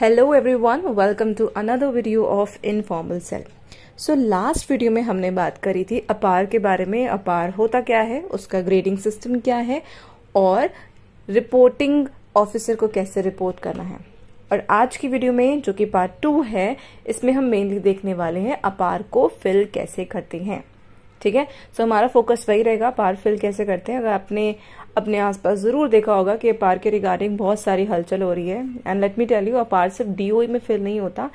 Hello everyone welcome to another video of informal cell so last video में हमने बात करी थी अपार के बारे में अपार होता क्या है उसका ग्रेडिंग सिस्टम क्या है और रिपोर्टिंग ऑफिसर को कैसे रिपोर्ट करना है और आज की वीडियो में जो कि पार्ट टू है इसमें हम मेनली देखने वाले हैं अपार को फिल कैसे करते हैं ठीक है सो so, हमारा फोकस वही रहेगा पार फिल कैसे करते हैं अगर आपने अपने आसपास ज़रूर देखा होगा कि अपार के रिगार्डिंग बहुत सारी हलचल हो रही है and let me tell you APAAR सिर्फ डीओई e में फिल नहीं होता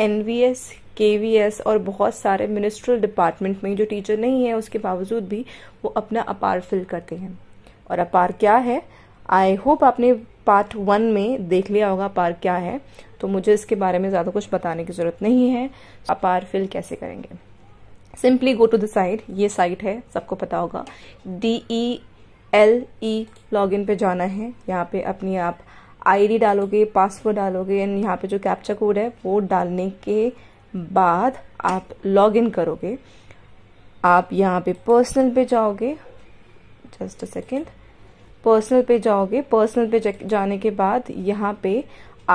एनवीएस केवीएस और बहुत सारे मिनिस्ट्रल डिपार्टमेंट में जो टीचर नहीं है उसके बावजूद भी वो अपना अपार फिल करते हैं और अपार क्या है आई होप आपने पार्ट वन में देख लिया होगा अपार क्या है तो मुझे इसके बारे में ज़्यादा कुछ बताने की ज़रूरत नहीं है अपार फिल कैसे करेंगे simply go to the site ये साइट है सबको पता होगा D E e L E login पे जाना है यहाँ पे अपनी आप आईडी डालोगे पासवर्ड डालोगे एंड यहाँ पे जो कैप्चा कोड है वो डालने के बाद आप लॉगिन करोगे आप यहाँ पे पर्सनल पे जाओगे जस्ट अ सेकेंड पर्सनल पे जाओगे पर्सनल पे जाने के बाद यहाँ पे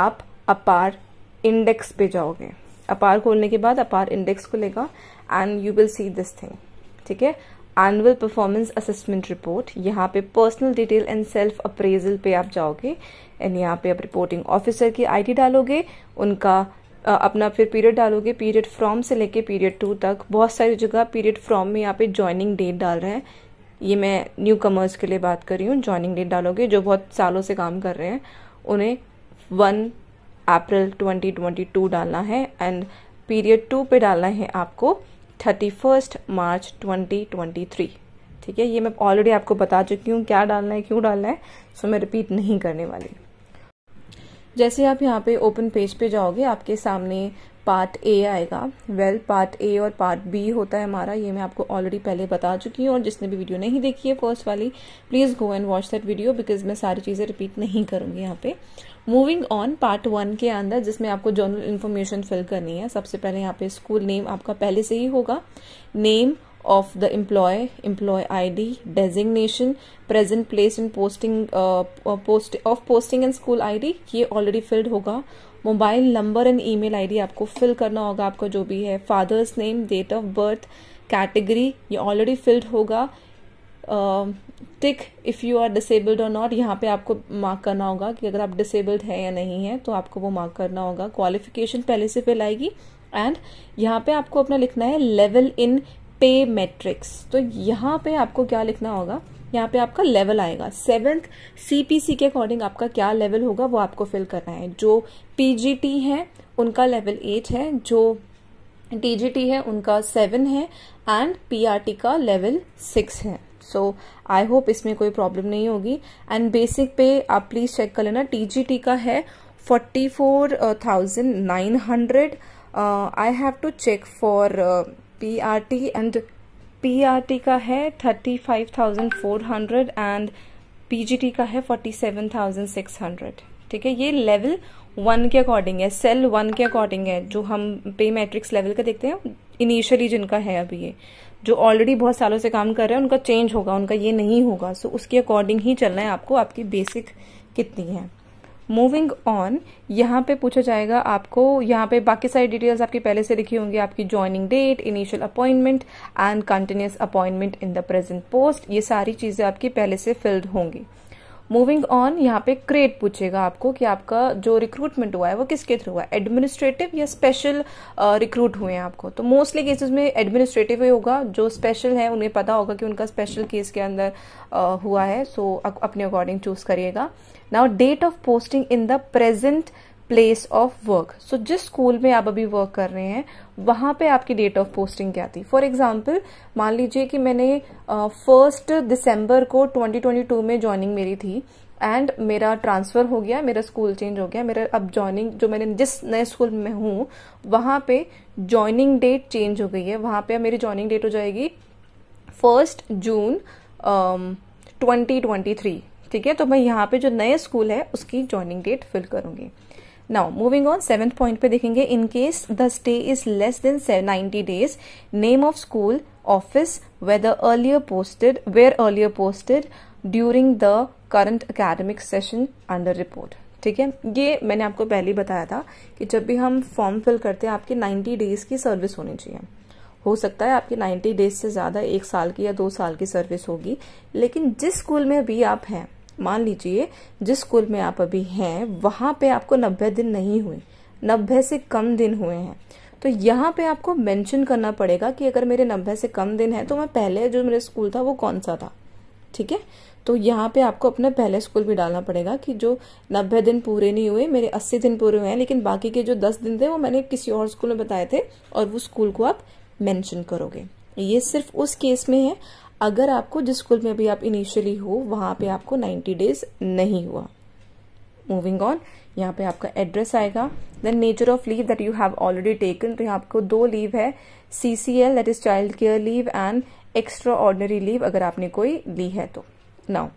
आप अपार इंडेक्स पे जाओगे अपार खोलने के बाद अपार इंडेक्स खुलेगा and you will see this thing ठीक है एनुअल परफॉर्मेंस असेसमेंट रिपोर्ट यहाँ पे personal detail and self appraisal पे आप जाओगे एंड यहाँ पे आप रिपोर्टिंग ऑफिसर की आईडी डालोगे उनका आ, अपना फिर पीरियड डालोगे पीरियड फ्रॉम से लेके पीरियड टू तक बहुत सारी जगह पीरियड फ्रॉम में यहाँ पे ज्वाइनिंग डेट डाल रहा है ये मैं न्यू कमर्स के लिए बात कर रही हूँ ज्वाइनिंग डेट डालोगे जो बहुत सालों से काम कर रहे हैं उन्हें वन अप्रैल ट्वेंटी डालना है एंड पीरियड टू पे डालना है आपको thirty first March twenty twenty three ठीक है ये मैं ऑलरेडी आपको बता चुकी हूँ क्या डालना है क्यों डालना है सो मैं रिपीट नहीं करने वाली जैसे आप यहाँ पे ओपन पेज पे जाओगे आपके सामने पार्ट ए आएगा वेल पार्ट ए और पार्ट बी होता है हमारा ये मैं आपको ऑलरेडी पहले बता चुकी हूँ और जिसने भी वीडियो नहीं देखी है फर्स्ट वाली please go and watch that video because मैं सारी चीज़ें रिपीट नहीं करूंगी यहाँ पे मूविंग ऑन पार्ट वन के अंदर जिसमें आपको जर्नल इन्फॉर्मेशन फिल करनी है सबसे पहले यहाँ पे स्कूल नेम आपका पहले से ही होगा name of the employee employee D designation present place in posting of posting and school I D ये ऑलरेडी फिल्ड होगा mobile number and I D आपको फिल करना होगा आपका जो भी है father's name date of birth category ये ऑलरेडी फिल्ड होगा uh, tick if you are disabled और नॉट यहाँ पे आपको मार्क करना होगा कि अगर आप डिसेबल्ड हैं या नहीं है तो आपको वो मार्क करना होगा क्वालिफिकेशन पहले से फिल आएगी एंड यहाँ पे आपको अपना लिखना है लेवल इन पे मेट्रिक्स तो यहाँ पे आपको क्या लिखना होगा यहाँ पे आपका लेवल आएगा सेवेंथ सीपीसी के अकॉर्डिंग आपका क्या लेवल होगा वो आपको फिल करना है जो पीजीटी है उनका लेवल एट है जो टीजीटी है उनका सेवन है एंड पीआरटी का लेवल सिक्स है सो आई होप इसमें कोई प्रॉब्लम नहीं होगी एंड बेसिक पे आप प्लीज़ चेक कर लेना टीजीटी का है forty four thousand nine hundred I have to check for P R T and P R T का है thirty five thousand four hundred and P G T का है forty seven thousand six hundred ठीक है ये level one के according है cell one के अकॉर्डिंग है जो हम पे मैट्रिक्स लेवल का देखते हैं इनिशियली जिनका है अभी ये जो ऑलरेडी बहुत सालों से काम कर रहे हैं उनका चेंज होगा उनका ये नहीं होगा सो so, उसके अकॉर्डिंग ही चलना है आपको आपकी बेसिक कितनी है मूविंग ऑन यहाँ पे पूछा जाएगा आपको यहाँ पे बाकी सारी डिटेल्स आपकी पहले से लिखी होंगी आपकी joining date initial appointment and continuous appointment in the present post ये सारी चीज़ें आपकी पहले से फिल्ड होंगी मूविंग ऑन यहाँ पे क्रेट पूछेगा आपको कि आपका जो रिक्रूटमेंट हुआ है वो किसके थ्रू हुआ है एडमिनिस्ट्रेटिव या स्पेशल रिक्रूट हुए हैं आपको तो मोस्टली केसेस में एडमिनिस्ट्रेटिव ही होगा जो स्पेशल है उन्हें पता होगा कि उनका स्पेशल केस के अंदर हुआ है सो so, अपने अकॉर्डिंग चूज करिएगा now date of posting in the present place of work so जिस स्कूल में आप अभी वर्क कर रहे हैं वहां पे आपकी डेट ऑफ पोस्टिंग क्या थी फॉर एग्जाम्पल मान लीजिए कि मैंने फर्स्ट uh, दिसंबर को 2022 में ज्वाइनिंग मेरी थी एंड मेरा ट्रांसफर हो गया मेरा स्कूल चेंज हो गया मेरा अब ज्वाइनिंग जो मैंने जिस नए स्कूल में हूं वहां पे ज्वाइनिंग डेट चेंज हो गई है वहां पे मेरी ज्वाइनिंग डेट हो जाएगी first June twenty twenty three ठीक है तो मैं यहाँ पे जो नए स्कूल है उसकी ज्वाइनिंग डेट फिल करूंगी now moving on seventh point पे देखेंगे in case the stay is less than ninety days name of school office whether earlier posted where earlier posted during the current academic session under report ठीक है ये मैंने आपको पहले बताया था कि जब भी हम फॉर्म फिल करते हैं आपकी 90 डेज की सर्विस होनी चाहिए हो सकता है आपकी 90 डेज से ज़्यादा एक साल की या दो साल की सर्विस होगी लेकिन जिस स्कूल में अभी आप हैं मान लीजिए जिस स्कूल में आप अभी हैं वहां पे आपको नब्बे दिन नहीं हुए नब्बे से कम दिन हुए हैं तो यहाँ पे आपको मेंशन करना पड़ेगा कि अगर मेरे नब्बे से कम दिन है तो मैं पहले जो मेरे स्कूल था वो कौन सा था ठीक है तो यहाँ पे आपको अपना पहले स्कूल भी डालना पड़ेगा कि जो नब्बे दिन पूरे नहीं हुए मेरे अस्सी दिन पूरे हुए हैं लेकिन बाकी के जो दस दिन थे वो मैंने किसी और स्कूल में बताए थे और वो स्कूल को आप मेंशन करोगे ये सिर्फ उस केस में है अगर आपको जिस स्कूल में भी आप इनिशियली हो वहां पे आपको 90 डेज नहीं हुआ मूविंग ऑन यहाँ पे आपका एड्रेस आएगा then nature of leave that you have already taken तो यहाँ आपको दो लीव है C C L that is child care leave and extraordinary leave अगर आपने कोई ली है तो नाउ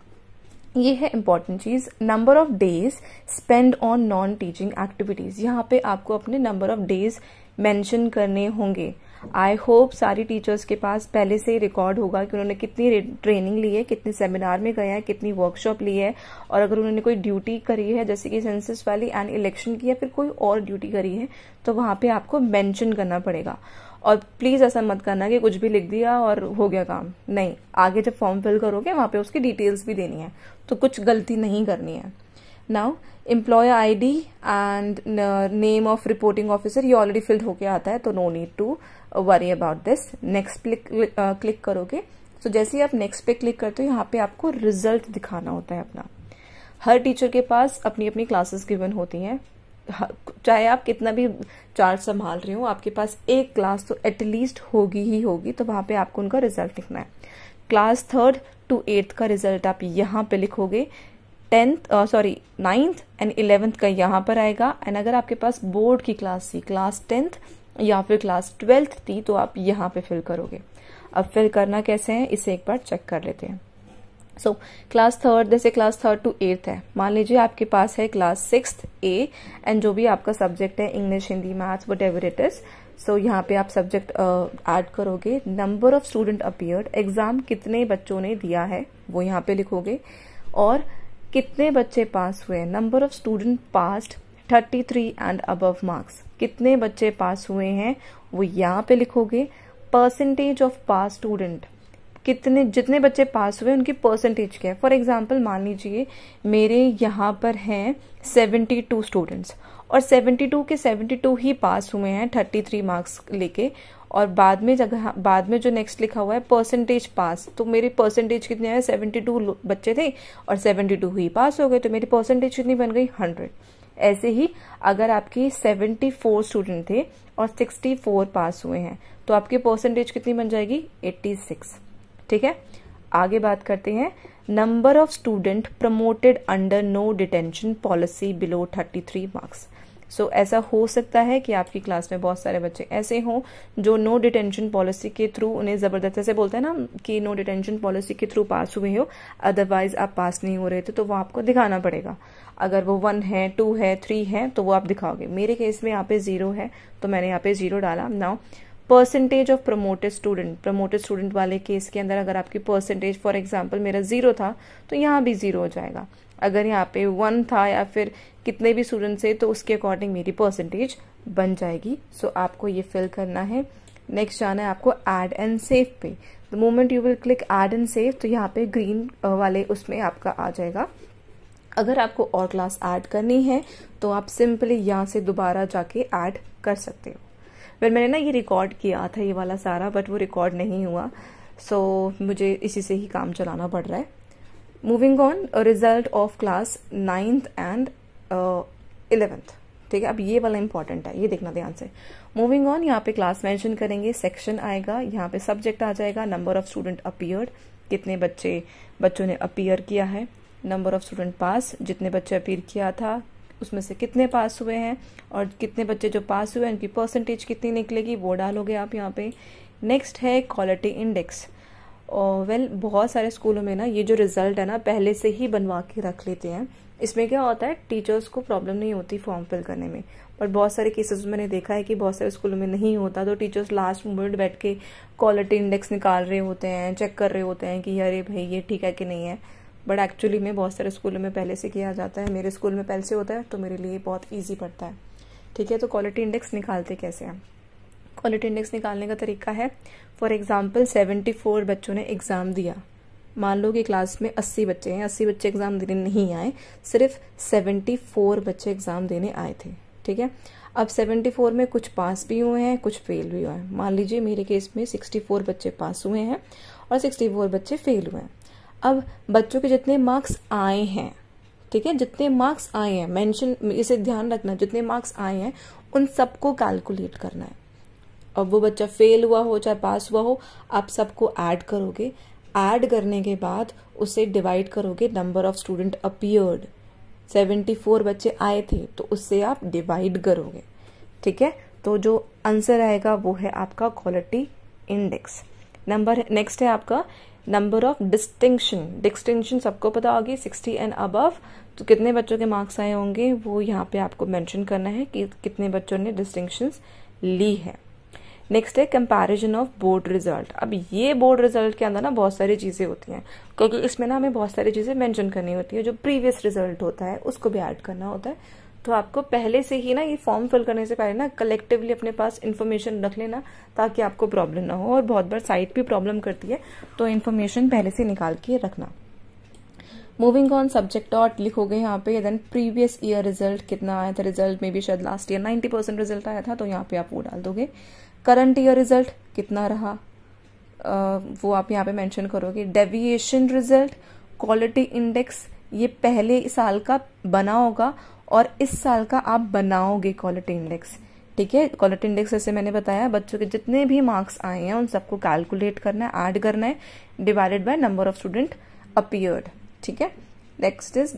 ये है इंपॉर्टेंट चीज number of days spend on non teaching activities यहाँ पे आपको अपने नंबर ऑफ डेज मेंशन करने होंगे आई होप सारी टीचर्स के पास पहले से ही रिकॉर्ड होगा कि उन्होंने कितनी ट्रेनिंग ली है कितने सेमिनार में गए हैं कितनी वर्कशॉप ली है और अगर उन्होंने कोई ड्यूटी करी है जैसे कि सेंसिस वाली एंड इलेक्शन की या फिर कोई और ड्यूटी करी है तो वहां पे आपको मैंशन करना पड़ेगा और प्लीज़ ऐसा मत करना कि कुछ भी लिख दिया और हो गया काम नहीं आगे जब फॉर्म फिल करोगे वहां पे उसकी डिटेल्स भी देनी है तो कुछ गलती नहीं करनी है now employee I D and name of reporting officer ये ऑलरेडी फिल्ड होके आता है तो no need to worry about this next click करोगे तो so, जैसे ही आप नेक्स्ट पे क्लिक करते हो यहाँ पे आपको रिजल्ट दिखाना होता है अपना हर टीचर के पास अपनी अपनी क्लासेस गिवन होती हैं चाहे आप कितना भी चार्ज संभाल रहे हो आपके पास एक क्लास तो एटलीस्ट होगी ही होगी तो वहां पे आपको उनका रिजल्ट लिखना है क्लास थर्ड टू एट्थ का रिजल्ट आप यहाँ पे लिखोगे tenth sorry ninth and eleventh का यहाँ पर आएगा एंड अगर आपके पास बोर्ड की क्लास थी क्लास टेंथ या फिर क्लास ट्वेल्थ थी तो आप यहाँ पे फिल करोगे अब फिल करना कैसे है इसे एक बार चेक कर लेते हैं सो क्लास थर्ड जैसे क्लास थर्ड टू एट्थ है मान लीजिए आपके पास है क्लास सिक्स ए एंड जो भी आपका सब्जेक्ट है English Hindi maths whatever it is so यहाँ पे आप सब्जेक्ट एड uh, करोगे number of student appeared exam कितने बच्चों ने दिया है वो यहाँ पे लिखोगे और कितने बच्चे पास हुए number of student pass thirty three and above marks कितने बच्चे पास हुए हैं वो यहाँ पे लिखोगे परसेंटेज ऑफ पास स्टूडेंट कितने जितने बच्चे पास हुए उनकी परसेंटेज क्या है फॉर एग्जाम्पल मान लीजिए मेरे यहाँ पर हैं 72 टू स्टूडेंट्स और 72 टू के सेवेंटी टू ही पास हुए हैं थर्टी थ्री मार्क्स लेके और बाद में जगह बाद में जो नेक्स्ट लिखा हुआ है परसेंटेज पास तो मेरी परसेंटेज कितनी आया सेवेंटी टू बच्चे थे और 72 टू ही पास हो गए तो मेरी परसेंटेज कितनी बन गई हंड्रेड ऐसे ही अगर आपके 74 स्टूडेंट थे और 64 पास हुए हैं तो आपकी परसेंटेज कितनी बन जाएगी 86 ठीक है आगे बात करते हैं number of student promoted under no detention policy below 33 marks सो ऐसा हो सकता है कि आपकी क्लास में बहुत सारे बच्चे ऐसे हों जो नो डिटेंशन पॉलिसी के थ्रू उन्हें ज़बरदस्ती से बोलते हैं ना कि नो डिटेंशन पॉलिसी के थ्रू पास हुए हो अदरवाइज आप पास नहीं हो रहे थे तो वो आपको दिखाना पड़ेगा अगर वो वन है टू है थ्री है तो वो आप दिखाओगे मेरे केस में यहाँ पे जीरो है तो मैंने यहाँ पे जीरो डाला now percentage of promoted student promoted student वाले केस के अंदर अगर आपकी परसेंटेज फॉर एग्जाम्पल मेरा जीरो था तो यहाँ भी जीरो हो जाएगा अगर यहाँ पे वन था या फिर कितने भी स्टूडेंट से तो उसके अकॉर्डिंग मेरी परसेंटेज बन जाएगी सो so, आपको ये फिल करना है नेक्स्ट जाना है आपको एड एंड सेव पे the moment you will click add and save तो यहाँ पे ग्रीन वाले उसमें आपका आ जाएगा अगर आपको और क्लास ऐड करनी है तो आप सिंपली यहाँ से दोबारा जाके ऐड कर सकते हो फिर मैंने ना ये रिकॉर्ड किया था ये वाला सारा बट वो रिकॉर्ड नहीं हुआ सो so, मुझे इसी से ही काम चलाना पड़ रहा है moving on result of class ninth and eleventh ठीक है अब ये वाला इंपॉर्टेंट है ये देखना ध्यान से मूविंग ऑन यहाँ पे क्लास मैंशन करेंगे सेक्शन आएगा यहाँ पे सब्जेक्ट आ जाएगा नंबर ऑफ स्टूडेंट अपियर्ड कितने बच्चे बच्चों ने अपियर किया है नंबर ऑफ स्टूडेंट पास जितने बच्चे अपील किया था उसमें से कितने पास हुए हैं और कितने बच्चे जो पास हुए हैं उनकी परसेंटेज कितनी निकलेगी वो डालोगे आप यहाँ पे नेक्स्ट है क्वालिटी इंडेक्स और वेल बहुत सारे स्कूलों में ना ये जो रिजल्ट है ना पहले से ही बनवा के रख लेते हैं इसमें क्या होता है टीचर्स को प्रॉब्लम नहीं होती फॉर्म फिल करने में और बहुत सारे केसेस मैंने देखा है कि बहुत सारे स्कूलों में नहीं होता तो टीचर्स लास्ट मोमेंट बैठ के क्वालिटी इंडेक्स निकाल रहे होते हैं चेक कर रहे होते हैं कि अरे भाई ये ठीक है कि नहीं है बट एक्चुअली में बहुत सारे स्कूलों में पहले से किया जाता है मेरे स्कूल में पहले से होता है तो मेरे लिए बहुत ईजी पड़ता है ठीक है तो क्वालिटी इंडेक्स निकालते कैसे हैं क्वालिटी इंडेक्स निकालने का तरीका है फॉर एग्जाम्पल सेवेंटी फोर बच्चों ने एग्ज़ाम दिया मान लो कि क्लास में अस्सी बच्चे हैं अस्सी बच्चे एग्ज़ाम देने नहीं आए सिर्फ सेवेंटी फोर बच्चे एग्ज़ाम देने आए थे ठीक है अब फोर में कुछ पास भी हुए हैं कुछ फेल भी हुए हैं मान लीजिए मेरे केस में सिक्सटी फोर बच्चे पास हुए हैं और सिक्सटी फोर बच्चे फेल हुए हैं अब बच्चों के जितने मार्क्स आए हैं ठीक है जितने मार्क्स आए हैं मेंशन इसे ध्यान रखना जितने मार्क्स आए हैं उन सबको कैलकुलेट करना है और वो बच्चा फेल हुआ हो चाहे पास हुआ हो आप सबको ऐड करोगे ऐड करने के बाद उसे डिवाइड करोगे नंबर ऑफ स्टूडेंट अपियर्ड 74 बच्चे आए थे तो उससे आप डिवाइड करोगे ठीक है तो जो आंसर आएगा वो है आपका क्वालिटी इंडेक्स नंबर नेक्स्ट है आपका नंबर ऑफ डिस्टिंक्शन डिस्टिंक्शन सबको पता होगी सिक्सटी एंड अबव तो कितने बच्चों के मार्क्स आए होंगे वो यहाँ पे आपको मेंशन करना है कि कितने बच्चों ने डिस्टिंक्शन ली है नेक्स्ट है कंपैरिजन ऑफ बोर्ड रिजल्ट अब ये बोर्ड रिजल्ट के अंदर ना बहुत सारी चीज़ें होती हैं क्योंकि इसमें ना हमें बहुत सारी चीज़ें मेंशन करनी होती है जो प्रीवियस रिजल्ट होता है उसको भी ऐड करना होता है तो आपको पहले से ही ना ये फॉर्म फिल करने से पहले ना कलेक्टिवली अपने पास इन्फॉर्मेशन रख लेना ताकि आपको प्रॉब्लम ना हो और बहुत बार साइट भी प्रॉब्लम करती है तो इन्फॉर्मेशन पहले से निकाल के रखना मूविंग ऑन सब्जेक्ट डॉट लिखोगे यहाँ पे देन प्रीवियस ईयर रिजल्ट कितना आया था रिजल्ट में भी शायद last year ninety percent result आया था तो यहाँ पे आप वो डाल दोगे करंट ईयर रिजल्ट कितना रहा uh, वो आप यहाँ पे मैंशन करोगे डेविएशन रिजल्ट क्वालिटी इंडेक्स ये पहले साल का बना होगा और इस साल का आप बनाओगे क्वालिटी इंडेक्स ठीक है क्वालिटी इंडेक्स जैसे मैंने बताया बच्चों के जितने भी मार्क्स आए हैं उन सबको कैलकुलेट करना है ऐड करना है divided by number of student appeared ठीक है next is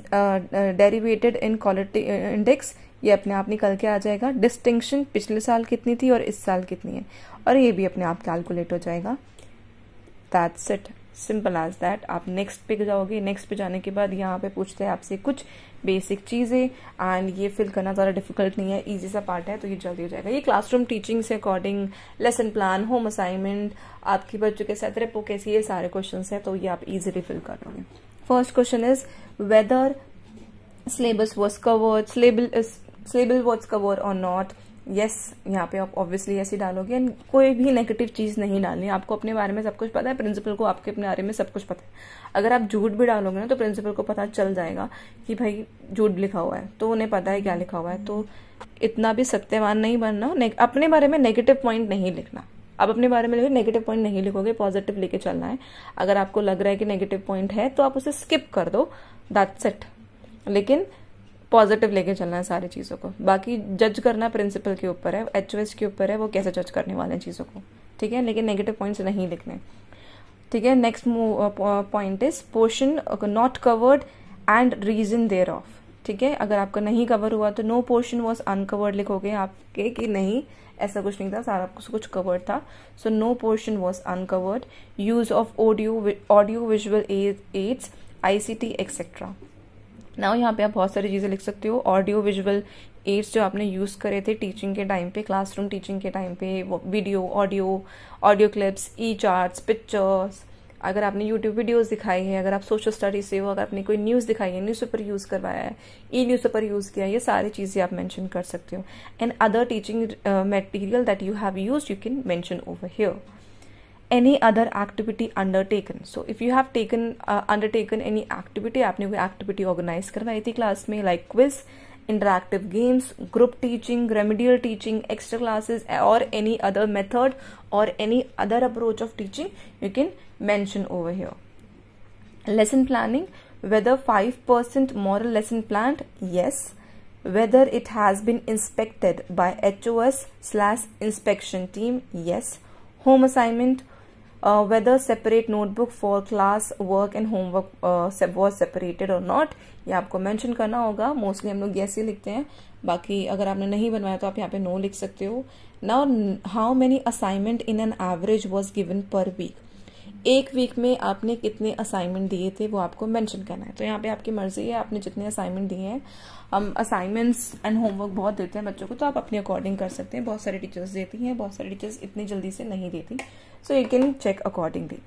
derivated in quality index ये अपने आप निकल के आ जाएगा डिस्टिंक्शन पिछले साल कितनी थी और इस साल कितनी है और ये भी अपने आप कैलकुलेट हो जाएगा that's it simple as that आप नेक्स्ट पे जाओगे नेक्स्ट पे जाने के बाद यहाँ पे पूछते हैं आपसे कुछ बेसिक चीज़ें एंड ये फिल करना ज़्यादा डिफिकल्ट नहीं है इजी सा पार्ट है तो ये जल्दी हो जाएगा ये क्लासरूम टीचिंग से according lesson plan home assignment आपके बच्चों के साथ रेपो कैसी ये सारे क्वेश्चन है तो ये आप इजिली फिल कर लोगे first question is whether syllabus was covered syllable is was cover और नॉट यस यहाँ पे आप ऑब्वियसली ऐसी डालोगे एंड कोई भी नेगेटिव चीज़ नहीं डालनी आपको अपने बारे में सब कुछ पता है प्रिंसिपल को आपके अपने बारे में सब कुछ पता है अगर आप झूठ भी डालोगे ना तो प्रिंसिपल को पता चल जाएगा कि भाई झूठ लिखा हुआ है तो उन्हें पता है क्या लिखा हुआ है तो इतना भी सत्यवान नहीं बनना अपने बारे में नेगेटिव पॉइंट नहीं लिखना आप अपने बारे में नेगेटिव पॉइंट नहीं लिखोगे पॉजिटिव लेके चलना है अगर आपको लग रहा है कि नेगेटिव पॉइंट है तो आप उसे स्किप कर दो दैट सेट लेकिन पॉजिटिव लेके चलना है सारी चीज़ों को बाकी जज करना प्रिंसिपल के ऊपर है एच के ऊपर है वो कैसे जज करने वाले हैं चीज़ों को ठीक है लेकिन नेगेटिव पॉइंट्स नहीं लिखने ठीक है next point is portion not covered and reason thereof ठीक है अगर आपका नहीं कवर हुआ तो नो पोर्शन वॉज अनकवर्ड लिखोगे आपके कि नहीं ऐसा कुछ नहीं था सारा कुछ कुछ कवर्ड था so no portion was uncovered use of audio audio visual aids I C T etcetera now यहाँ पे आप बहुत सारी चीज़ें लिख सकते हो ऑडियो विजुअल एड्स जो आपने यूज़ करे थे टीचिंग के टाइम पे क्लासरूम टीचिंग के टाइम पे video audio audio clips e chart pictures अगर आपने यूट्यूब वीडियोज दिखाई है अगर आप सोशल स्टडीज से हो अगर आपने कोई न्यूज़ दिखाई है न्यूज पेपर यूज़ करवाया है ई न्यूज पेपर यूज़ किया ये सारी चीज़ें आप मैंशन कर सकते हो and other teaching material that you have use you can mention over here any other activity undertaken so if you have taken uh, undertaken any activity आपने कोई activity organize करवाई थी class में like quiz interactive games group teaching remedial teaching extra classes or any other method or any other approach of teaching you can mention over here lesson planning whether 5% moral lesson planned yes whether it has been inspected by HOS slash inspection team yes home assignment uh, whether separate notebook for class work and homework uh, was separated or not ये आपको mention करना होगा mostly हम लोग ऐसे लिखते हैं बाकी अगर आपने नहीं बनवाया तो आप यहाँ पे no लिख सकते हो now how many assignment in an average was given per week एक वीक में आपने कितने असाइनमेंट दिए थे वो आपको मेंशन करना है तो यहाँ पे आपकी मर्जी है आपने जितने असाइनमेंट दिए हैं हम असाइनमेंट्स एंड होमवर्क बहुत देते हैं बच्चों को तो आप अपने अकॉर्डिंग कर सकते हैं बहुत सारे टीचर्स देती हैं बहुत सारे टीचर्स इतनी जल्दी से नहीं देती so you can check accordingly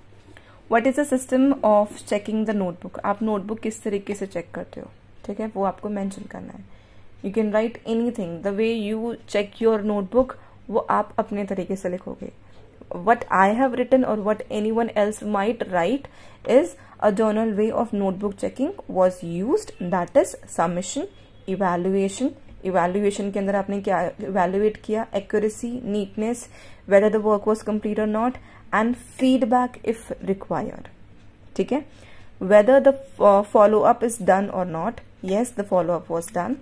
what is the system of checking the notebook आप नोटबुक किस तरीके से चेक करते हो ठीक है वो आपको मैंशन करना है you can write anything the way you check your notebook वो आप अपने तरीके से लिखोगे what I have written or what anyone else might write is a journal way of notebook checking was used that is submission evaluation evaluation ke andar aapne kya evaluate kiya accuracy neatness whether the work was complete or not and feedback if required theek hai whether the uh, follow up is done or not yes the follow up was done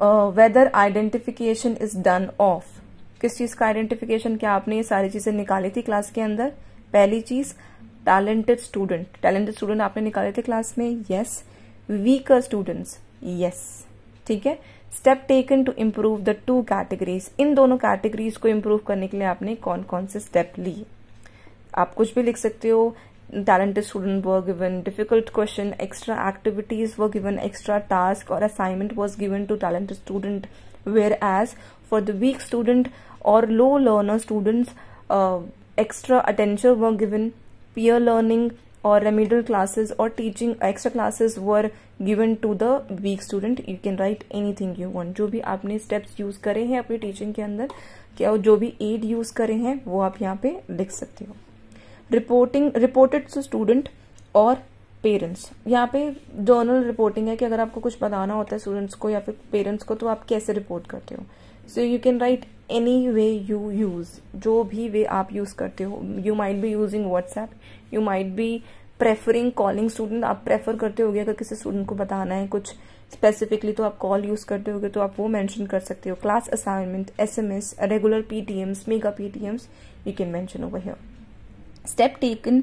uh, whether identification is done of किस चीज़ का identification क्या आपने ये सारी चीज़ें निकाली थी class के अंदर पहली चीज़ टैलेंटेड स्टूडेंट टैलेंटेड स्टूडेंट आपने निकाले थे क्लास में यस वीकर स्टूडेंट्स यस ठीक है step taken to improve the two categories in दोनों कैटेगरीज को इम्प्रूव करने के लिए आपने कौन कौन से स्टेप लिए आप कुछ भी लिख सकते हो student were given difficult question extra activities were given extra task और assignment was given to talented student whereas for the weak student or low learner students uh, extra attention were given peer learning or remedial classes or teaching extra classes were given to the weak student you can write anything you want जो भी आपने steps use करे हैं अपनी teaching के अंदर क्या जो भी aid use करे हैं वो आप यहाँ पे लिख सकते हो रिपोर्टिंग रिपोर्टेड टू स्टूडेंट और पेरेंट्स यहाँ पे जर्नल रिपोर्टिंग है कि अगर आपको कुछ बताना होता है स्टूडेंट्स को या फिर पेरेंट्स को तो आप कैसे रिपोर्ट करते हो so you can write any way you use जो भी वे आप यूज़ करते हो you might be using WhatsApp you might be preferring calling student आप प्रेफर करते हो अगर किसी स्टूडेंट को बताना है कुछ स्पेसिफिकली तो आप कॉल यूज़ करते हो तो आप वो मैंशन कर सकते हो class assignment S M S regular P T Ms mega P T Ms you can mention over here step taken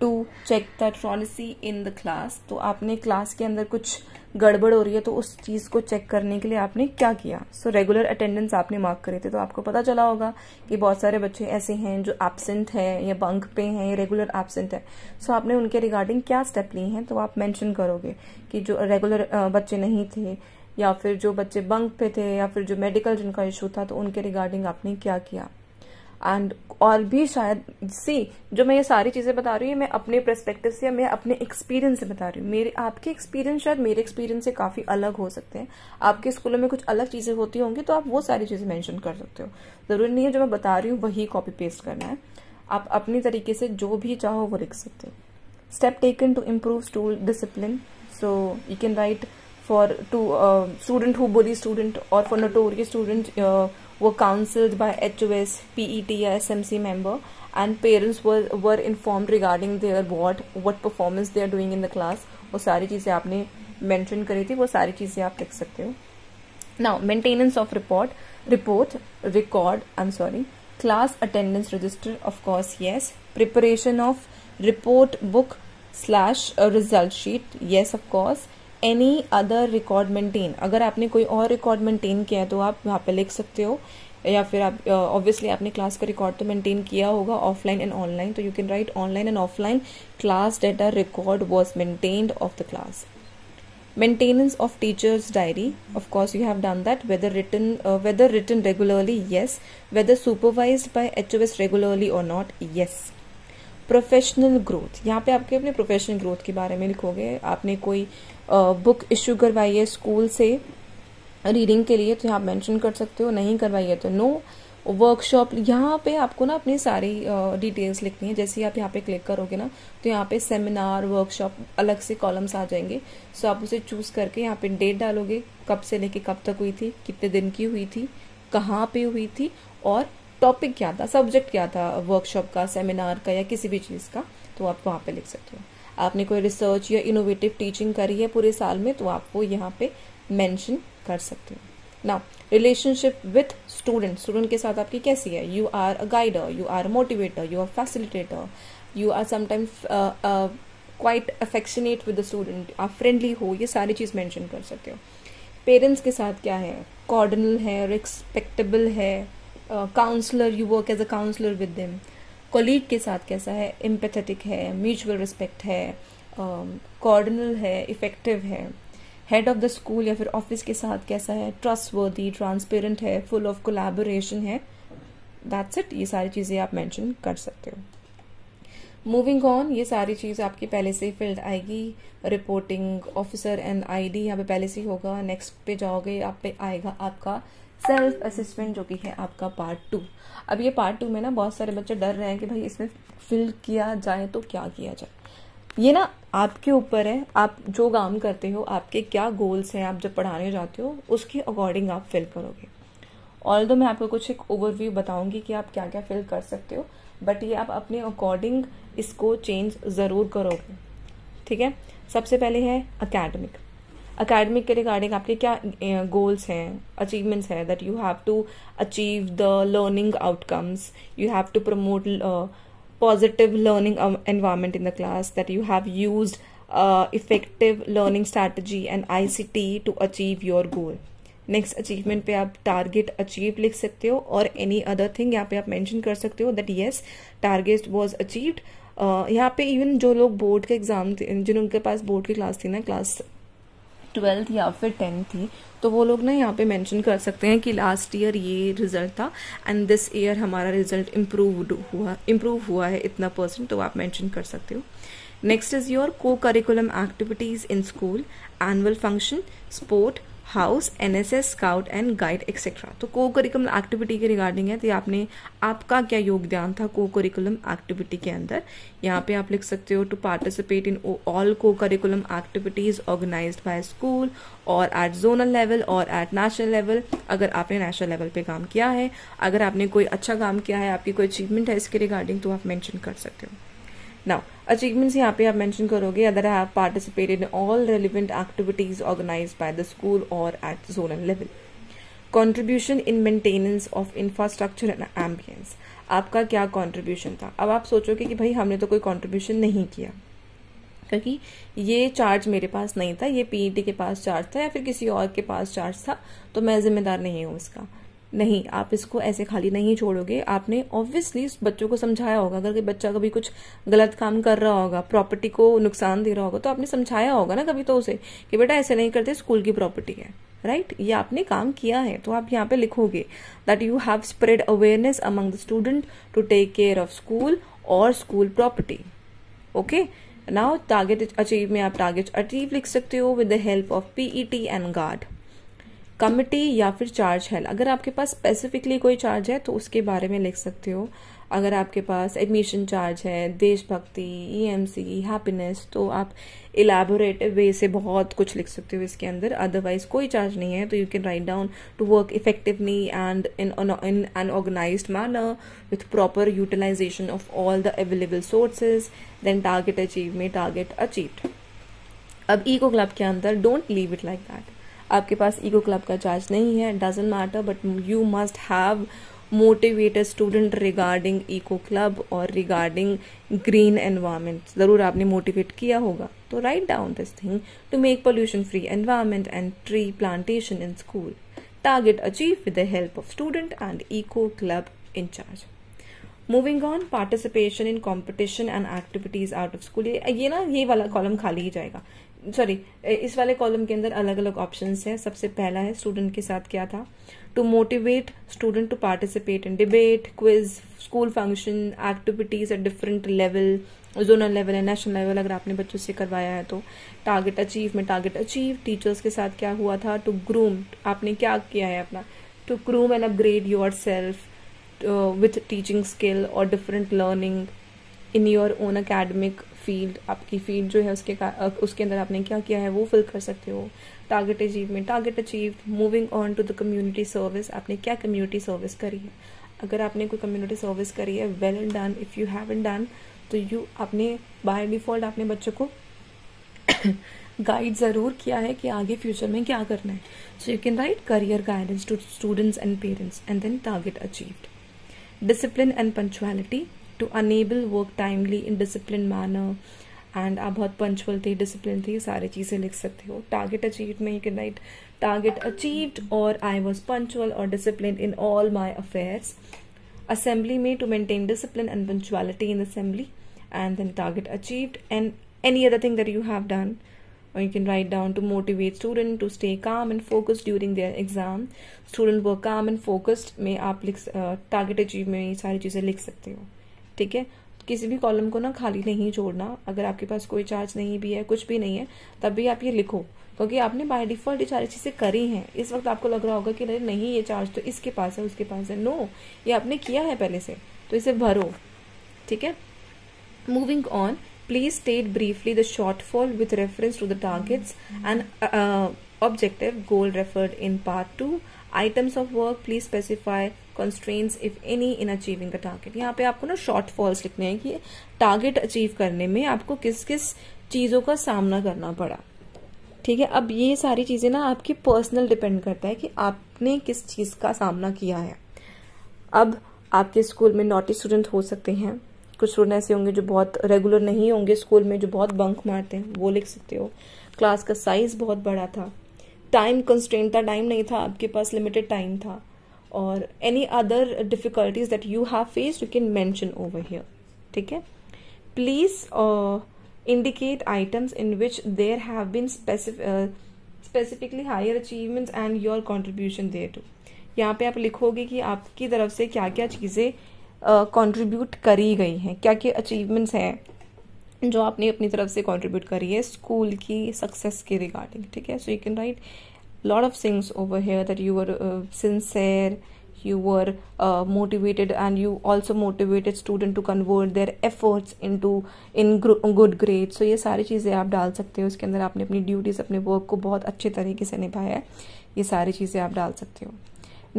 to check the in the class तो आपने क्लास के अंदर कुछ गड़बड़ हो रही है तो उस चीज़ को चेक करने के लिए आपने क्या किया सो रेगुलर अटेंडेंस आपने मार्क करे थे तो आपको पता चला होगा कि बहुत सारे बच्चे ऐसे हैं जो एबसेंट है या बंक पे हैं या रेगुलर एबसेंट है सो so, आपने उनके रिगार्डिंग क्या स्टेप लिए हैं तो आप मैंशन करोगे कि जो रेगुलर बच्चे नहीं थे या फिर जो बच्चे बंक पे थे या फिर जो मेडिकल जिनका इशू था तो उनके रिगार्डिंग आपने क्या किया एंड और भी शायद सी जो मैं ये सारी चीज़ें बता रही हूँ मैं अपने परस्पेक्टिव से मैं अपने एक्सपीरियंस से बता रही हूँ मेरे आपके एक्सपीरियंस शायद मेरे एक्सपीरियंस से काफ़ी अलग हो सकते हैं आपके स्कूलों में कुछ अलग चीज़ें होती होंगी तो आप वो सारी चीज़ें मैंशन कर सकते हो ज़रूरी नहीं है जो मैं बता रही हूँ वही कॉपी पेस्ट करना है आप अपनी तरीके से जो भी चाहो वो लिख सकते हो step taken to improve school discipline so you can write for two student who bully student और for for student uh, were counseled by HOS, PET, SMC member, and parents were were informed regarding their what what performance they are doing in the class. वो सारी चीज़ें आपने mention करी थी वो सारी चीज़ें आप लिख सकते हो Now, maintenance of report, report, record, I'm sorry, class attendance register, of course, yes. Preparation of report book slash uh, result sheet, yes, of course. Any other record maintain अगर आपने कोई और रिकॉर्ड मेंटेन किया है तो आप वहाँ पे लिख सकते हो या फिर आप ऑब्वियसली आपने क्लास का रिकॉर्ड तो मेंटेन किया होगा ऑफलाइन एंड ऑनलाइन तो you can write online and offline class data record was maintained of the class maintenance of teachers diary of course you have done that whether written whether written regularly yes whether supervise by H O S regularly और not yes professional growth यहाँ पे आपके अपने professional growth के बारे में लिखोगे आपने कोई uh, बुक इश्यू करवाई है स्कूल से रीडिंग के लिए तो यहाँ आप मेंशन कर सकते हो नहीं करवाई है तो नो वर्कशॉप यहाँ पे आपको ना अपनी सारी डिटेल्स लिखनी है जैसे ही आप यहाँ पे क्लिक करोगे ना तो यहाँ पे सेमिनार वर्कशॉप अलग से कॉलम्स आ जाएंगे सो आप उसे चूज करके यहाँ पे डेट डालोगे कब से लेके कब तक हुई थी कितने दिन की हुई थी कहाँ पे हुई थी और टॉपिक क्या था सब्जेक्ट क्या था वर्कशॉप का सेमिनार का या किसी भी चीज़ का तो आप वहाँ पे लिख सकते हो आपने कोई रिसर्च या इनोवेटिव टीचिंग करी है पूरे साल में तो आप वो यहाँ पे मेंशन कर सकते हो now relationship with student student के साथ आपकी कैसी है you are a guider you are motivator you are facilitator you are sometimes quite affectionate with the student आप फ्रेंडली हो ये सारी चीज़ मैंशन कर सकते हो पेरेंट्स के साथ क्या है कॉर्डनल है रिस्पेक्टेबल है counsellor you work as a counsellor with them colleague के साथ कैसा है एम्पैथेटिक है म्यूचुअल रिस्पेक्ट है कॉर्डनल um, है इफेक्टिव है हेड ऑफ द स्कूल या फिर ऑफिस के साथ कैसा है ट्रस्ट वर्दी ट्रांसपेरेंट है फुल ऑफ कोलेबोरेशन है दैट्स इट ये सारी चीज़ें आप मेंशन कर सकते हो मूविंग ऑन ये सारी चीज़ आपकी पहले से ही फील्ड आएगी रिपोर्टिंग ऑफिसर एंड आईडी यहाँ पे पहले से ही होगा नेक्स्ट पे जाओगे आप पे आएगा आपका सेल्फ असेसमेंट जो कि है आपका पार्ट टू अब ये पार्ट टू में ना बहुत सारे बच्चे डर रहे हैं कि भाई इसमें फिल किया जाए तो क्या किया जाए ये ना आपके ऊपर है आप जो काम करते हो आपके क्या गोल्स हैं आप जब पढ़ाने जाते हो उसके अकॉर्डिंग आप फिल करोगे ऑल दो मैं आपको कुछ एक ओवरव्यू बताऊंगी कि आप क्या क्या फिल कर सकते हो बट ये आप अपने अकॉर्डिंग इसको चेंज ज़रूर करोगे ठीक है सबसे पहले है अकेडमिक अकेडमिक के रिगार्डिंग आपके क्या गोल्स हैं अचीवमेंट्स हैं that you have to achieve the learning outcomes you have to promote positive learning environment in the class that you have use effective learning strategy and I C T to achieve your goal next achievement पे आप target achieve लिख सकते हो और any other thing यहाँ पे आप mention कर सकते हो that yes target was achieved यहाँ पे इवन जो लोग बोर्ड का एग्जाम थे जिन उनके पास बोर्ड की क्लास थी ना क्लास ट्वेल्थ या फिर टेंथ थी तो वो लोग ना यहाँ पे मेंशन कर सकते हैं कि लास्ट ईयर ये रिजल्ट था एंड दिस ईयर हमारा रिजल्ट इम्प्रूव हुआ इम्प्रूव हुआ है इतना परसेंट तो आप मेंशन कर सकते हो next is your co curriculum activities in school annual function sport house N S S scout and guide etcetera तो को करिकुलम एक्टिविटी के रिगार्डिंग है तो आपने आपका क्या योगदान था को करिकुलम एक्टिविटी के अंदर यहाँ पे आप लिख सकते हो to participate in all co curriculum activities organise by school और एट जोनल लेवल और एट नेशनल लेवल अगर आपने नेशनल लेवल पे काम किया है अगर आपने कोई अच्छा काम किया है आपकी कोई अचीवमेंट है इसके रिगार्डिंग तो आप मैंशन कर सकते हो नाउ अचीवमेंट्स यहाँ पे आप मेंशन करोगे other have participated in all relevant activities organise by the school और at zonal level contribution in maintenance of infrastructure and ambience आपका क्या कॉन्ट्रीब्यूशन था अब आप सोचोगे कि भाई हमने तो कोई कॉन्ट्रीब्यूशन नहीं किया क्योंकि ये चार्ज मेरे पास नहीं था ये पीईटी e के पास चार्ज था या फिर किसी और के पास चार्ज था तो मैं जिम्मेदार नहीं हूं इसका नहीं आप इसको ऐसे खाली नहीं छोड़ोगे आपने ऑब्वियसली बच्चों को समझाया होगा अगर बच्चा कभी कुछ गलत काम कर रहा होगा प्रॉपर्टी को नुकसान दे रहा होगा तो आपने समझाया होगा ना कभी तो उसे कि बेटा ऐसे नहीं करते स्कूल की प्रॉपर्टी है राइट right? ये आपने काम किया है तो आप यहाँ पे लिखोगे that you have spread awareness among the student to take care of school और school property okay now target achieve में आप टारगेट अचीव लिख सकते हो with the help of PET and guard committee या फिर चार्ज हेल अगर आपके पास स्पेसिफिकली कोई चार्ज है तो उसके बारे में लिख सकते हो अगर आपके पास एडमिशन चार्ज है देशभक्ति ईएमसी e हैप्पीनेस तो आप इलेबोरेट वे से बहुत कुछ लिख सकते हो इसके अंदर अदरवाइज कोई चार्ज नहीं है तो you can write down to work effectively and in in an organise manner with proper utilisation of all the available sources then target achieve में टारगेट अचीव्ड अब ईको e क्लब के अंदर don't leave it like that आपके पास eco club का charge नहीं है doesn't matter but you must have motivated student regarding eco club और रिगार्डिंग ग्रीन एनवायरमेंट ज़रूर आपने मोटिवेट किया होगा तो write down this thing to make pollution free environment and tree plantation in school target achieve with the help of student and eco club in charge moving on participation in competition and activities out of school ये ना ये वाला column खाली ही जाएगा sorry इस वाले column के अंदर अलग अलग ऑप्शन है सबसे पहला है स्टूडेंट के साथ क्या था to motivate student to participate in debate quiz school function activities at different level zonal level या नेशनल लेवल अगर आपने बच्चों से करवाया है तो टारगेट अचीव में टारगेट अचीव टीचर्स के साथ क्या हुआ था टू ग्रूम आपने क्या किया है अपना to groom and upgrade yourself with teaching skill और different learning in your own academic field आपकी फील्ड जो है उसके उसके अंदर आपने क्या किया है वो फिल कर सकते हो target achievement target achieve moving on to the community service आपने क्या कम्युनिटी सर्विस करी है अगर आपने कोई कम्युनिटी सर्विस करी है well and done if you have and done तो यू आपने बाय डिफॉल्ट आपने बच्चों को गाइड ज़रूर किया है कि आगे फ्यूचर में क्या करना है so you can write career guidance to students and parents and then target achieved discipline and punctuality to enable work timely in discipline manner and आप बहुत पंचुअल थे डिसिप्लिन थे सारी चीजें लिख सकते हो टारगेट अचीव में you can write target achieved और आई वॉज पंचुअल और discipline in all my affairs assembly में to maintain discipline and punctuality in assembly and then target achieved and any other thing that you have done और you can write down to motivate student to stay calm and focus during their exam student work calm and focused में आप लिख target uh, achieve में सारी चीजें लिख सकते हो ठीक है किसी भी कॉलम को ना खाली नहीं छोड़ना अगर आपके पास कोई चार्ज नहीं भी है कुछ भी नहीं है तब भी आप ये लिखो क्योंकि आपने बाय डिफॉल्ट ये सारी चीज़ें करी हैं इस वक्त आपको लग रहा होगा कि अरे नहीं ये चार्ज तो इसके पास है उसके पास है नो ये आपने किया है पहले से तो इसे भरो ठीक है moving on please state briefly the shortfall with reference to the targets and objective goal referred in part two items of work please specify constraints if any in achieving the target यहाँ पे आपको ना short false लिखने हैं कि target achieve करने में आपको किस किस चीज़ों का सामना करना पड़ा ठीक है अब ये सारी चीज़ें ना आपकी पर्सनल डिपेंड करता है कि आपने किस चीज़ का सामना किया है अब आपके स्कूल में नोटिस स्टूडेंट हो सकते हैं कुछ स्टूडेंट ऐसे होंगे जो बहुत रेगुलर नहीं होंगे स्कूल में जो बहुत बंक मारते हैं वो लिख सकते हो क्लास का साइज बहुत बड़ा था टाइम कंस्टेंट था टाइम नहीं था आपके पास लिमिटेड टाइम था और any other difficulties that you have face you can mention over here ठीक है please indicate items in which there have been specifically higher achievements and your contribution thereto यहाँ पे आप लिखोगे कि आपकी तरफ से क्या क्या चीजें कॉन्ट्रीब्यूट uh, करी गई हैं क्या क्या अचीवमेंट्स हैं जो आपने अपनी तरफ से कॉन्ट्रीब्यूट करी है स्कूल की सक्सेस के रिगार्डिंग ठीक है so you can write lot of things over here that you were uh, sincere you were uh, motivated and you also motivated student to convert their efforts into in good grades so ये सारी चीज़ें आप डाल सकते हो उसके अंदर आपने अपनी duties अपने work को बहुत अच्छे तरीके से निभाया है ये सारी चीज़ें आप डाल सकते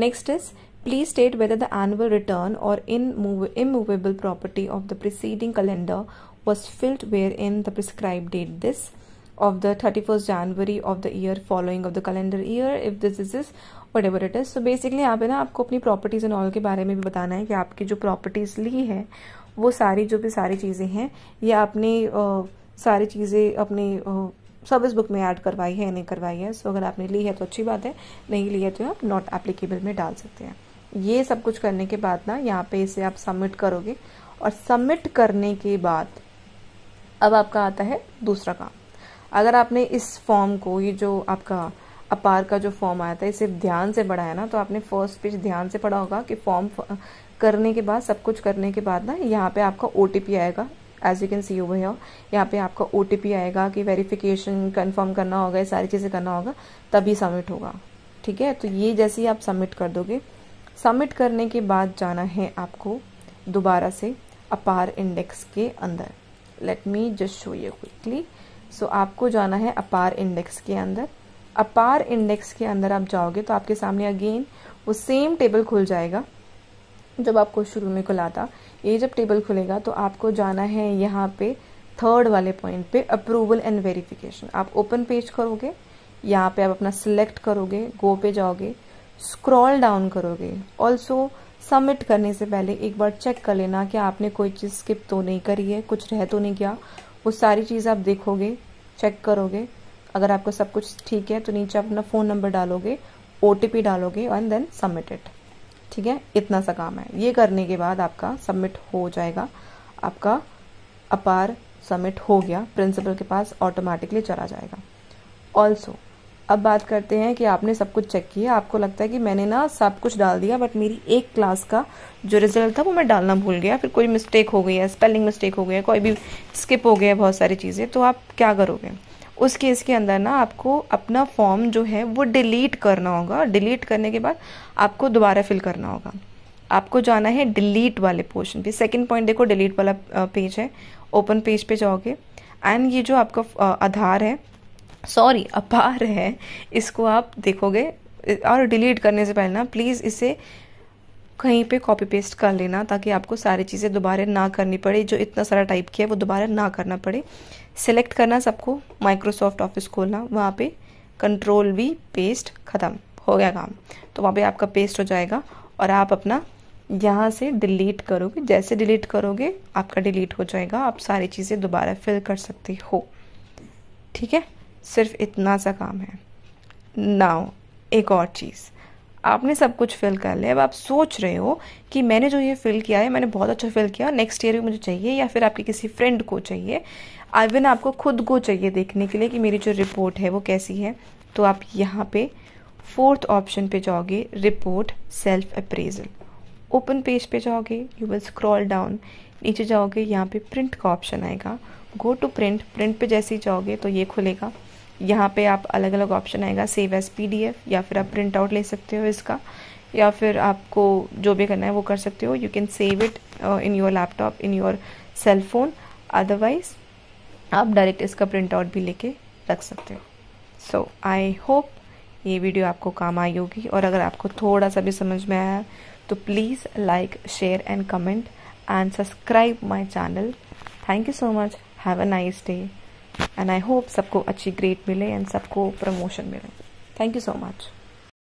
next is please state whether the annual return or immovable property of the preceding calendar was filled wherein the prescribed date this of the 31st January of the year following of the calendar year if this is this whatever it is so basically यहाँ पे ना आपको अपनी properties and all के बारे में भी बताना है कि आपकी जो properties ली है वो सारी जो भी सारी चीज़ें हैं ये आपने सारी चीज़ें अपने सब सर्विस बुक में ऐड करवाई है या नहीं करवाई है सो अगर आपने ली है तो अच्छी बात है नहीं ली है तो आप नॉट एप्लीकेबल में डाल सकते हैं ये सब कुछ करने के बाद ना यहाँ पे इसे आप सबमिट करोगे और सबमिट करने के बाद अब आपका आता है दूसरा काम अगर आपने इस फॉर्म को ये जो आपका अपार का जो फॉर्म आया था इसे ध्यान से पढ़ा है ना तो आपने फर्स्ट पेज ध्यान से पढ़ा होगा कि फॉर्म करने के बाद सब कुछ करने के बाद ना यहाँ पे आपका ओ आएगा as you can see you भैया यहाँ पे आपका ओ आएगा कि वेरिफिकेशन कंफर्म करना होगा ये सारी चीज़ें करना होगा तभी सबमिट होगा ठीक है तो ये जैसे ही आप सबमिट कर दोगे सबमिट करने के बाद जाना है आपको दोबारा से अपार इंडेक्स के अंदर let me just show you quickly so आपको जाना है अपार इंडेक्स के अंदर अपार इंडेक्स के अंदर आप जाओगे तो आपके सामने अगेन वो सेम टेबल खुल जाएगा जब आपको शुरू में खुला था ये जब टेबल खुलेगा तो आपको जाना है यहाँ पे थर्ड वाले पॉइंट पे अप्रूवल एंड वेरिफिकेशन आप ओपन पेज करोगे यहाँ पे आप अपना सिलेक्ट करोगे गो पे जाओगे स्क्रॉल डाउन करोगे ऑल्सो सबमिट करने से पहले एक बार चेक कर लेना कि आपने कोई चीज़ स्किप तो नहीं करी है कुछ रह तो नहीं गया वो सारी चीज़ आप देखोगे चेक करोगे अगर आपको सब कुछ ठीक है तो नीचे अपना फ़ोन नंबर डालोगे ओ डालोगे एंड देन सबमिट इट ठीक है इतना सा काम है ये करने के बाद आपका सबमिट हो जाएगा आपका अपार सबमिट हो गया प्रिंसिपल के पास ऑटोमेटिकली चला जाएगा ऑल्सो अब बात करते हैं कि आपने सब कुछ चेक किया आपको लगता है कि मैंने ना सब कुछ डाल दिया बट मेरी एक क्लास का जो रिजल्ट था वो मैं डालना भूल गया फिर कोई मिस्टेक हो गई है स्पेलिंग मिस्टेक हो गई है कोई भी स्किप हो गया है बहुत सारी चीज़ें तो आप क्या करोगे उस केस के अंदर ना आपको अपना फॉर्म जो है वो डिलीट करना होगा डिलीट करने के बाद आपको दोबारा फिल करना होगा आपको जाना है डिलीट वाले पोर्शन पे सेकंड पॉइंट देखो डिलीट वाला पेज है ओपन पेज पे जाओगे एंड ये जो आपका आधार है सॉरी अपार है इसको आप देखोगे और डिलीट करने से पहले ना प्लीज़ इसे कहीं पे कॉपी पेस्ट कर लेना ताकि आपको सारी चीज़ें दोबारा ना करनी पड़े जो इतना सारा टाइप किया है वो दोबारा ना करना पड़े सेलेक्ट करना सबको माइक्रोसॉफ्ट ऑफिस खोलना वहाँ पे कंट्रोल वी पेस्ट ख़त्म हो गया काम तो वहाँ पे आपका पेस्ट हो जाएगा और आप अपना यहाँ से डिलीट करोगे जैसे डिलीट करोगे आपका डिलीट हो जाएगा आप सारी चीज़ें दोबारा फिल कर सकते हो ठीक है सिर्फ इतना सा काम है नाउ एक और चीज़ आपने सब कुछ फिल कर लिया अब आप सोच रहे हो कि मैंने जो ये फिल किया है मैंने बहुत अच्छा फिल किया नेक्स्ट ईयर भी मुझे चाहिए या फिर आपके किसी फ्रेंड को चाहिए आइवन आपको खुद को चाहिए देखने के लिए कि मेरी जो रिपोर्ट है वो कैसी है तो आप यहाँ पे फोर्थ ऑप्शन पे जाओगे report self appraisal open page पे जाओगे यू विल स्क्रॉल डाउन नीचे जाओगे यहाँ पे प्रिंट का ऑप्शन आएगा गो टू प्रिंट प्रिंट पे जैसे ही जाओगे तो ये खुलेगा यहाँ पे आप अलग अलग ऑप्शन आएगा सेव एज़ पीडीएफ या फिर आप प्रिंट आउट ले सकते हो इसका या फिर आपको जो भी करना है वो कर सकते हो you can save it in your laptop in your cell phone otherwise आप डायरेक्ट इसका प्रिंट आउट भी लेके रख सकते हो सो आई होप ये वीडियो आपको काम आई होगी और अगर आपको थोड़ा सा भी समझ में आया तो please like share and comment and subscribe my channel thank you so much have a nice day and I hope सबको अच्छी ग्रेड मिले एंड सबको प्रमोशन मिले थैंक यू सो मच